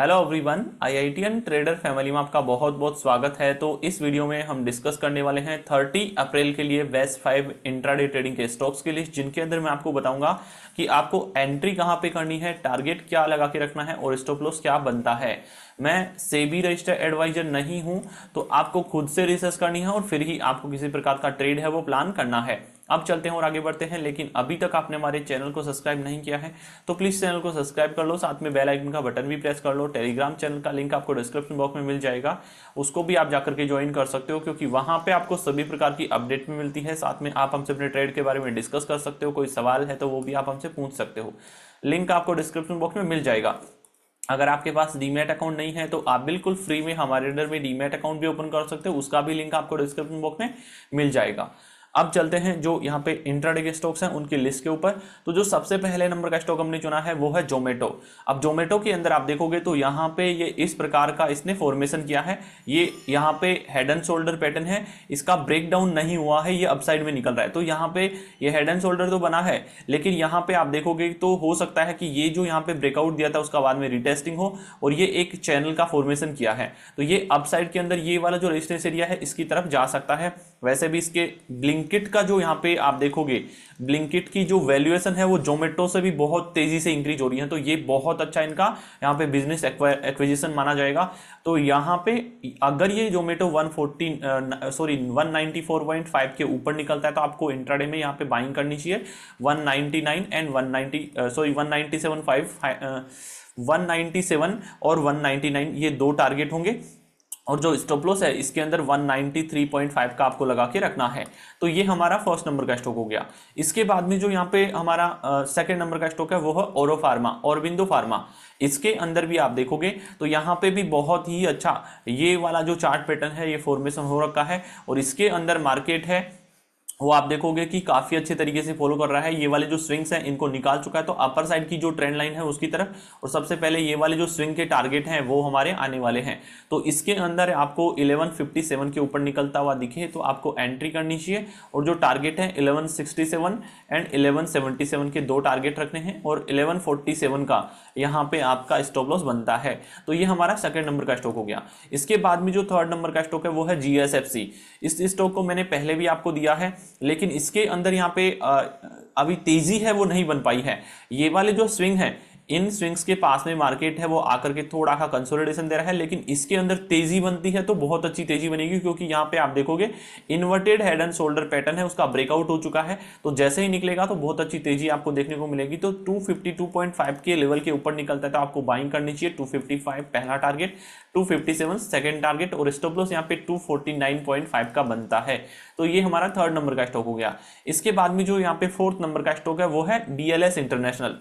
hello everyone IITian trader family में आपका बहुत बहुत स्वागत है तो इस वीडियो में हम डिस्कस करने वाले हैं 30 अप्रैल के लिए बेस्ट फाइव इंट्राडे ट्रेडिंग के स्टॉक्स के लिस्ट जिनके अंदर मैं आपको बताऊंगा कि आपको एंट्री कहां पे करनी है टारगेट क्या लगा के रखना है और स्टॉप लॉस क्या बनता है मैं सेबी रजिस्टर्ड एडवाइजर नहीं हूं तो आपको खुद से रिसर्च करनी है और फिर ही आपको किसी प्रकार का ट्रेड है वो प्लान करना है अब चलते हैं और आगे बढ़ते हैं लेकिन अभी तक आपने हमारे चैनल को सब्सक्राइब नहीं किया है तो प्लीज़ चैनल को सब्सक्राइब कर लो साथ में बेल आइकन का बटन भी प्रेस कर लो टेलीग्राम चैनल का लिंक आपको डिस्क्रिप्शन बॉक्स में मिल जाएगा उसको भी आप जाकर के ज्वाइन कर सकते हो क्योंकि वहां पर आपको सभी प्रकार की अपडेट भी मिलती है साथ में आप हमसे अपने ट्रेड के बारे में डिस्कस कर सकते हो कोई सवाल है तो वो भी आप हमसे पूछ सकते हो लिंक आपको डिस्क्रिप्शन बॉक्स में मिल जाएगा अगर आपके पास डीमेट अकाउंट नहीं है तो आप बिल्कुल फ्री में हमारे अंडर में डीमेट अकाउंट भी ओपन कर सकते हो उसका भी लिंक आपको डिस्क्रिप्शन बॉक्स में मिल जाएगा अब चलते हैं जो यहाँ पे इंट्राडे के स्टॉक्स हैं उनकी लिस्ट के ऊपर तो जो सबसे पहले नंबर का स्टॉक हमने चुना है वो है जोमेटो अब जोमेटो के अंदर आप देखोगे तो यहाँ पे ये इस प्रकार का इसने फॉर्मेशन किया है ये यहाँ पे हेड एंड शोल्डर पैटर्न है इसका ब्रेक डाउन नहीं हुआ है ये अपसाइड में निकल रहा है तो यहाँ पे ये हेड एंड शोल्डर तो बना है लेकिन यहाँ पे आप देखोगे तो हो सकता है कि ये जो यहाँ पे ब्रेकआउट दिया था उसका बाद में रिटेस्टिंग हो और ये एक चैनल का फॉर्मेशन किया है तो ये अपसाइड के अंदर ये वाला जो रेजिस्टेंस एरिया है इसकी तरफ जा सकता है वैसे भी इसके ब्लिंकिट का जो यहाँ पे आप देखोगे ब्लिंकिट की जो वैल्यूएशन है वो जोमेटो से भी बहुत तेजी से इंक्रीज हो रही है तो ये बहुत अच्छा इनका यहाँ पे बिजनेस एक्विजिशन माना जाएगा तो यहाँ पे अगर ये Zomato one forty sorry one ninety four point five के ऊपर निकलता है तो आपको इंट्राडे में यहाँ पे बाइंग करनी चाहिए one ninety nine and one sorry one ninety seven five 197 और 199 ये दो टारगेट होंगे और जो स्टॉप लॉस है इसके अंदर 193.5 का आपको लगा के रखना है तो ये हमारा फर्स्ट नंबर का स्टॉक हो गया इसके बाद में जो यहाँ पे हमारा सेकंड नंबर का स्टॉक है वो है ओरो फार्मा और बिंदु फार्मा इसके अंदर भी आप देखोगे तो यहाँ पे भी बहुत ही अच्छा ये वाला जो चार्ट पैटर्न है ये फॉर्मेशन हो रखा है और इसके अंदर मार्केट है वो आप देखोगे कि काफ़ी अच्छे तरीके से फॉलो कर रहा है ये वाले जो स्विंग्स हैं इनको निकाल चुका है तो अपर साइड की जो ट्रेंड लाइन है उसकी तरफ और सबसे पहले ये वाले जो स्विंग के टारगेट हैं वो हमारे आने वाले हैं तो इसके अंदर आपको 1157 के ऊपर निकलता हुआ दिखे तो आपको एंट्री करनी चाहिए और जो टारगेट है इलेवन एंड इलेवन के दो टारगेट रखने हैं और इलेवन का यहाँ पे आपका स्टॉप लॉस बनता है तो ये हमारा सेकेंड नंबर का स्टॉक हो गया इसके बाद में जो थर्ड नंबर का स्टॉक है वो है जी इस स्टॉक को मैंने पहले भी आपको दिया है लेकिन इसके अंदर यहाँ पे अभी तेजी है वो नहीं बन पाई है ये वाले जो स्विंग है इन स्विंग्स के पास में मार्केट है वो आकर के थोड़ा सा कंसोलिडेशन दे रहा है लेकिन इसके अंदर तेजी बनती है तो बहुत अच्छी तेजी बनेगी क्योंकि यहाँ पे आप देखोगे inverted head and shoulder pattern है उसका ब्रेकआउट हो चुका है तो जैसे ही निकलेगा तो बहुत अच्छी तेजी आपको देखने को मिलेगी तो टू के लेवल के ऊपर निकलता है तो आपको बाइंग करनी चाहिए टू पहला टारगेट 257 सेकंड टारगेट और स्टॉप लॉस यहाँ पे 249.5 का बनता है तो ये हमारा थर्ड नंबर का स्टॉक हो गया इसके बाद में जो यहाँ पे फोर्थ नंबर का स्टॉक है वो है डीएलएस इंटरनेशनल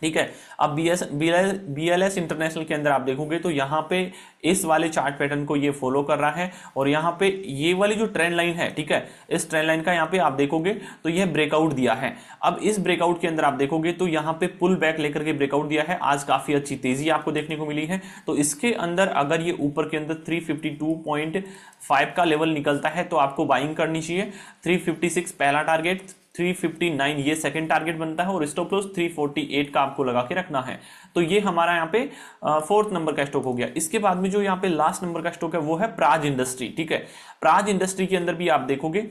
ठीक है अब B S B L S international के अंदर आप देखोगे तो यहाँ पे इस वाले चार्ट पैटर्न को ये फॉलो कर रहा है और यहाँ पे ये वाली जो ट्रेंड लाइन है ठीक है इस ट्रेंड लाइन का यहाँ पे आप देखोगे तो यह ब्रेकआउट दिया है अब इस ब्रेकआउट के अंदर आप देखोगे तो यहाँ पे पुल बैक लेकर के ब्रेकआउट दिया है आज काफी अच्छी तेजी आपको देखने को मिली है तो इसके अंदर अगर ये ऊपर के अंदर 352.5 का लेवल निकलता है तो आपको बाइंग करनी चाहिए थ्री पहला टारगेट 359 ये सेकंड टारगेट बनता है और स्टॉप लॉस 348 का आपको लगा के रखना है तो ये हमारा यहाँ पे फोर्थ नंबर का स्टॉक हो गया इसके बाद में जो यहाँ पे लास्ट नंबर का स्टॉक है वो है प्राज इंडस्ट्री ठीक है प्राज इंडस्ट्री के अंदर भी आप देखोगे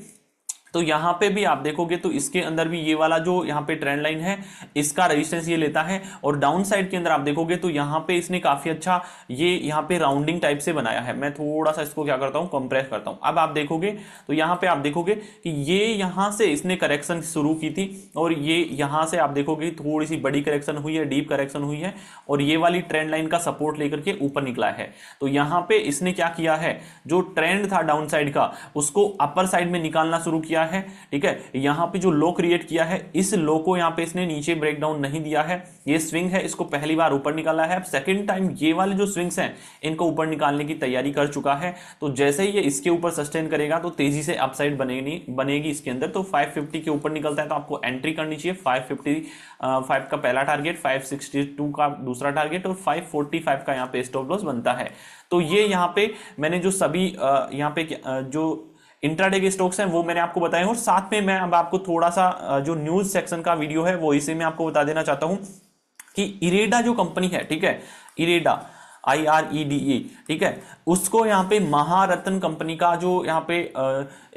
तो यहां पे भी आप देखोगे तो इसके अंदर भी ये वाला जो यहां पे ट्रेंड लाइन है इसका रेजिस्टेंस ये लेता है और डाउन साइड के अंदर आप देखोगे तो यहां पे इसने काफ़ी अच्छा ये यहां पे राउंडिंग टाइप से बनाया है मैं थोड़ा सा इसको क्या करता हूँ कंप्रेस करता हूं अब आप देखोगे तो यहां पे आप देखोगे कि ये यहां से इसने करेक्शन शुरू की थी और ये यहां से आप देखोगे थोड़ी सी बड़ी करेक्शन हुई है डीप करेक्शन हुई है और ये वाली ट्रेंड लाइन का सपोर्ट लेकर के ऊपर निकला है तो यहां पर इसने क्या किया है जो ट्रेंड था डाउन साइड का उसको अपर साइड में निकालना शुरू किया किया है ठीक है यहां पे जो लो क्रिएट किया है इस लो को यहां पे इसने नीचे ब्रेक डाउन नहीं दिया है ये स्विंग है इसको पहली बार ऊपर निकाला है अब सेकेंड टाइम ये वाले जो स्विंग्स हैं इनको ऊपर निकालने की तैयारी कर चुका है तो जैसे ही ये इसके ऊपर सस्टेन करेगा तो तेजी से अपसाइड बनेगी बनेगी इसके अंदर तो 550 के ऊपर निकलता है तो आपको एंट्री करनी चाहिए 550 फाइव का पहला टारगेट 562 का दूसरा टारगेट और 545 का यहाँ पे स्टॉप लॉस बनता है तो ये यहाँ पे मैंने जो सभी यहाँ पे जो इंट्राडे के स्टॉक्स हैं वो मैंने आपको बताए और साथ में मैं अब आपको थोड़ा सा जो न्यूज सेक्शन का वीडियो है वो इसे मैं आपको बता देना चाहता हूं कि इरेडा जो कंपनी है ठीक है IREDA I R E D E ठीक है उसको यहाँ पे महारत्न कंपनी का जो यहाँ पे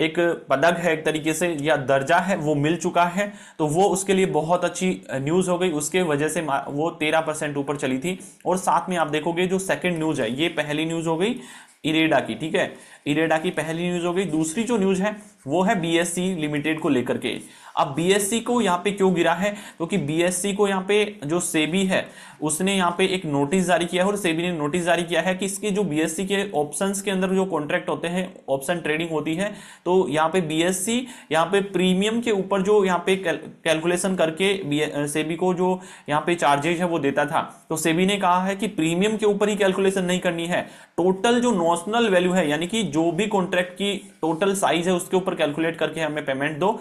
एक पदक है एक तरीके से या दर्जा है वो मिल चुका है तो वो उसके लिए बहुत अच्छी न्यूज़ हो गई उसके वजह से वो तेरह परसेंट ऊपर चली थी और साथ में आप देखोगे जो सेकंड न्यूज़ है ये पहली न्यूज़ हो गई इरेडा की ठीक है इरेडा की पहली न्यूज़ हो गई दूसरी जो न्यूज़ है वो है बी लिमिटेड को लेकर के अब बी को यहाँ पे क्यों गिरा है क्योंकि तो बी को यहाँ पे जो सेबी है उसने यहाँ पे एक नोटिस जारी किया है और सेबी ने नोटिस जारी किया है कि इसके जो बी के ऑप्शन के अंदर जो कॉन्ट्रैक्ट होते हैं ऑप्शन ट्रेडिंग होती है तो यहाँ पे बी एस यहाँ पे प्रीमियम के ऊपर जो यहाँ पे कैलकुलेशन करके सेबी को जो यहाँ पे चार्जेज है वो देता था तो सेबी ने कहा है कि प्रीमियम के ऊपर ही कैलकुलेशन नहीं करनी है टोटल जो नॉशनल वैल्यू है यानी कि जो भी कॉन्ट्रैक्ट की टोटल साइज है उसके ऊपर कैलकुलेट करके हमें पेमेंट दो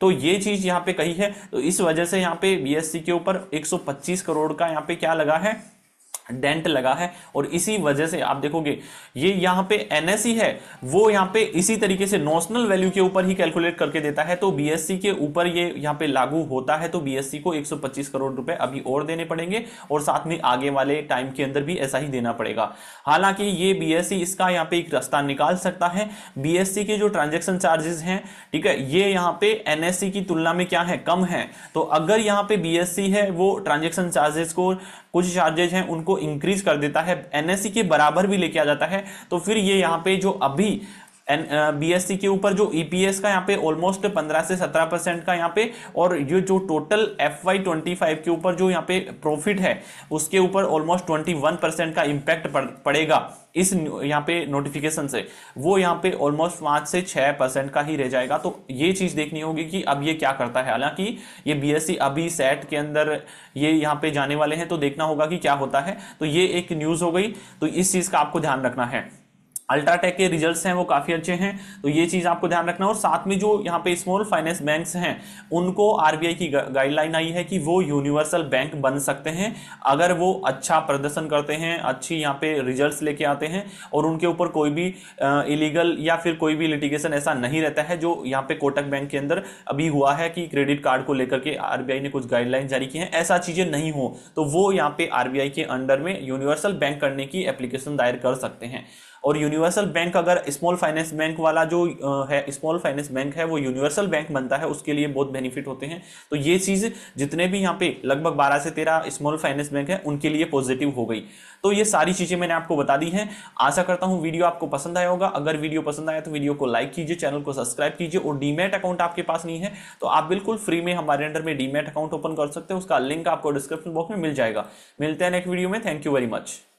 तो ये चीज यहाँ पे कही है तो इस वजह से यहाँ पे बीएससी के ऊपर 125 करोड़ का यहाँ पे क्या लगा है डेंट लगा है और इसी वजह से आप देखोगे ये यहां पे एनएससी है वो यहां पे इसी तरीके से नोशनल वैल्यू के ऊपर ही कैलकुलेट करके देता है तो बीएससी के ऊपर ये यहां पे लागू होता है तो बीएससी को 125 करोड़ रुपए अभी और देने पड़ेंगे और साथ में आगे वाले टाइम के अंदर भी ऐसा ही देना पड़ेगा हालांकि ये बी इसका यहाँ पे एक रास्ता निकाल सकता है बीएससी के जो ट्रांजेक्शन चार्जेस हैं ठीक है ये यहाँ पे एनएससी की तुलना में क्या है कम है तो अगर यहाँ पे बीएससी है वो ट्रांजेक्शन चार्जेस को कुछ चार्जेज हैं उनको इंक्रीज कर देता है एनएससी के बराबर भी लेके आ जाता है तो फिर ये यहाँ पे जो अभी एन बी uh, के ऊपर जो ईपीएस e का यहाँ पे ऑलमोस्ट पंद्रह से सत्रह परसेंट का यहाँ पे और ये जो total F Y twenty five के ऊपर जो यहाँ पे प्रॉफिट है उसके ऊपर ऑलमोस्ट ट्वेंटी वन परसेंट का इम्पैक्ट पड़ेगा इस यहाँ पे नोटिफिकेशन से वो यहाँ पे ऑलमोस्ट पाँच से छः परसेंट का ही रह जाएगा तो ये चीज़ देखनी होगी कि अब ये क्या करता है हालांकि ये बीएससी अभी सेट के अंदर ये यहाँ पे जाने वाले हैं तो देखना होगा कि क्या होता है तो ये एक न्यूज़ हो गई तो इस चीज़ का आपको ध्यान रखना है अल्ट्राटेक के रिजल्ट्स हैं वो काफ़ी अच्छे हैं तो ये चीज़ आपको ध्यान रखना और साथ में जो यहाँ पे स्मॉल फाइनेंस बैंक्स हैं उनको आरबीआई की गाइडलाइन आई है कि वो यूनिवर्सल बैंक बन सकते हैं अगर वो अच्छा प्रदर्शन करते हैं अच्छी यहाँ पे रिजल्ट्स लेके आते हैं और उनके ऊपर कोई भी इलीगल या फिर कोई भी लिटिगेशन ऐसा नहीं रहता है जो यहाँ पे कोटक बैंक के अंदर अभी हुआ है कि क्रेडिट कार्ड को लेकर के आर ने कुछ गाइडलाइन जारी की है ऐसा चीज़ें नहीं हो तो वो यहाँ पे आर के अंडर में यूनिवर्सल बैंक करने की एप्लीकेशन दायर कर सकते हैं और यूनिवर्सल बैंक अगर स्मॉल फाइनेंस बैंक वाला जो है स्मॉल फाइनेंस बैंक है वो यूनिवर्सल बैंक बनता है उसके लिए बहुत बेनिफिट होते हैं तो ये चीज़ जितने भी यहाँ पे लगभग बारह से तेरह स्मॉल फाइनेंस बैंक है उनके लिए पॉजिटिव हो गई तो ये सारी चीज़ें मैंने आपको बता दी हैं आशा करता हूँ वीडियो आपको पसंद आया होगा अगर वीडियो पसंद आया तो वीडियो को लाइक कीजिए चैनल को सब्सक्राइब कीजिए और डीमेट अकाउंट आपके पास नहीं है तो आप बिल्कुल फ्री में हमारे अंडर में डीमेट अकाउंट ओपन कर सकते हैं उसका लिंक आपको डिस्क्रिप्शन बॉक्स में मिल जाएगा मिलते हैं नेक्स्ट वीडियो में थैंक यू वेरी मच